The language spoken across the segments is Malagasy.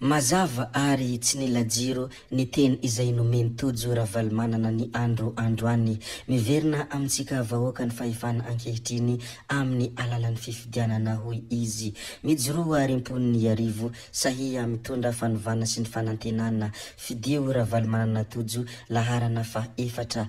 mazava ary tsy ny lajiro ny teny izay nomeny tojo raha valomanana ny androandro any miverina amintsika vahoaka ny fahefana ankehitriny amin'ny alalan'ny fifidianana hoy izy mijoro aryamponi ny arivo sahia mitondra fanovana sy ny fanantenana fidio raha valomanana tojo laharana fa efatra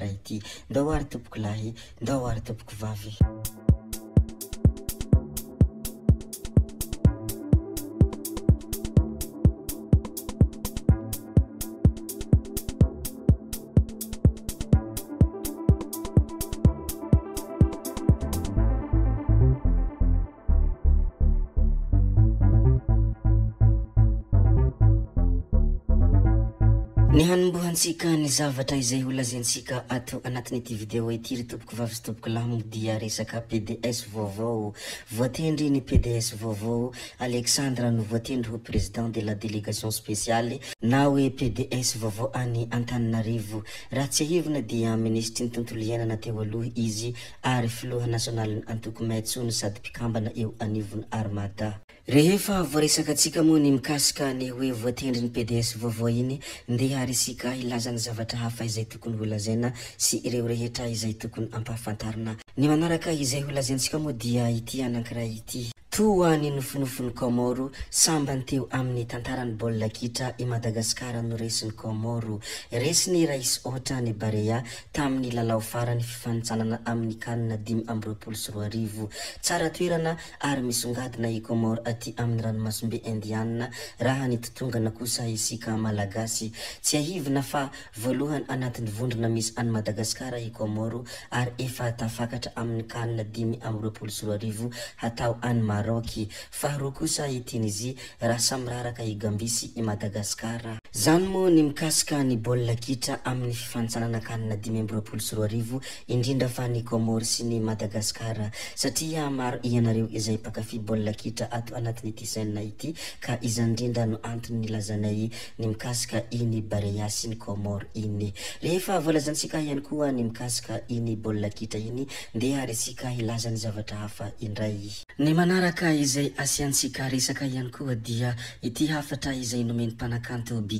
rahyaty nda ary topoky lahy nda oary topoko vavy antsika ny zavatra izay olazantsika ato anatiny ty video ity ry topoko vavitsy topoko lao dia resaka pds vaovao voatendry ny pds vaovao alexandra no voatendry ho président de la délegation spécialy na oe pds vaovao any antaninarivo raha tsy ahivna dia ministryny tontolo iinana teo aloh izy ary filoa naionali atoko maytsony sady pikambana eo anivony armada ehefa voesak sika moa ny ikaika ny hoe voatendry ny pds vaovao iny ndeharysika ilaza ny zavatra hafa izay tokony ho lazana sy ireo rehetra izay tokony ampahafantarina ny manaraka izay ho lazainatsika moa dia ity anakira ity y nofonofon'nykroambanteo amn'ny tntaranyboakitra adagaskar noresi'nykro resiny ras ôtrayrea tami'nylalaofarany fifantsalana amy kaiy rlo sroena ay isynna y amyraoasombe ndia h ytngana osa iikalaay tsy ina fa vohany anaty vondrina misy ayadagaka ay efr yy yro sratyaro roky fah roa kosa i tunizy raha samiraraka igambisy i madagasikar ah zany mo ny mikasika ny boliakitra amin'ny fifantsalanakanina dimembrolo sy rivo indrindra fa ny kmor sy ny madagasikar saria maro ianareo izay pakafy bolkitra ato anatinytysaina ity ka izandrindra no antnylazanay ny mikaika iny area sy nymr iny rehefalazansika iany koa ny mikaka iny bitra iny ndeaysika ilaza ny zavatra hafa idray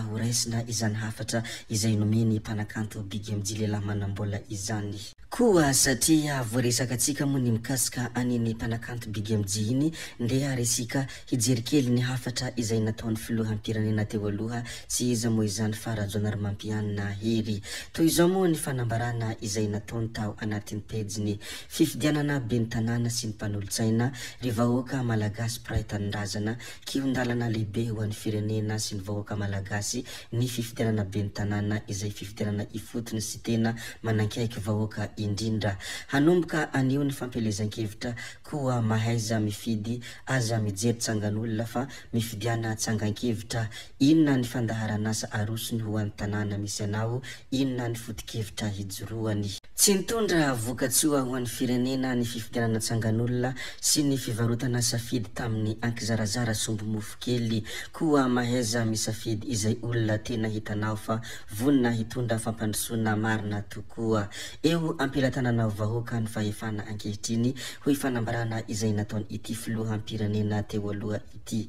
ho raisina izany hafatra izay nome ny mpanakanto bigy amijy lehlahy manambola izany koa satria voresakaatsika moa ny mikasika aniny mpanakanto bigy amjhiny ndea re sika hijerikelyny hafatra izay nataon'ny filohampirnenateooha tsy iza mo zanyanaryampian hey toy izao moa ny fanambarana izay nataony tao anati'ny tejiny fifidianana be nytanana sy ny mpanolotsaina ry vaoaka alagasy ritazana kiondlanalehibe hoan'ny firenena sy ny voakaay ny ifiinanbennn izayiiinntnysnakaikyak indrindra hanomboka anio ny fampelezan-kevitra koa mahaiza mifidy aza mijerytsangan'olona fa mifidiana tsanga-kevitra ino na ny fandaharanasa aroso ny ho an'ny tanàna misy anaho ino na ny fotikevitra hijoroany tsy nitondra vokatsoa ho an'ny firenena ny fifitarana-tsangan'olona sy ny fivarotana safidy tamin'ny ankizarazara sombomofo kely koa mahaiza misafidy izay olona tena hitanao fa vonina hitondra fampandrosona marina tokoa eo ampiratananao vahoaka ny fahefana ankehitriny ho fanambarana izay nataony ity filoha mpirenena teo aloha ity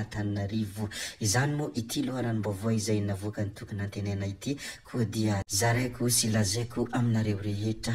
ataninarivo izany moa ity loha ranombavaa izay navoaka ny tokony antenana ity koa dia zaraiko sy lazaiko aminareo rehetra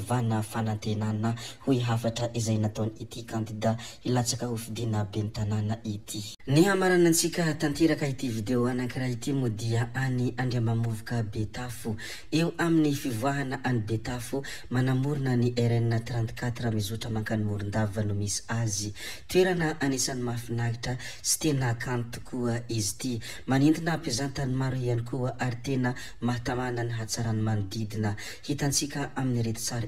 aytinika tyieoaiaty o dia ayandkaeafo eo amin'ny fioahana ay beafo manamoina ny r4mizotra akanymodano misy azy toerana ansan'ny mahafinahitra sy tenaaoa izy ty nnamizantnyaroiayoa aytenaahay hanyninhittika amiy retsara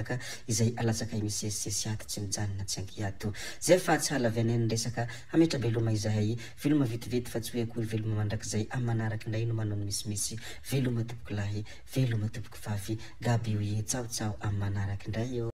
kaizay alatsaka y misy esiesy aty tsy mijanyna tsy ankatyo zay fatsy alavy anany resaka hametra beloma izahay veloma vitivity fa tsy hoe akoy veloma mandrakzay aminy manaraky indray no manaony misimisy veloma topoky lahy veloma topoko vavy gaby o i tsahotsaho aminny manaraky ndray eo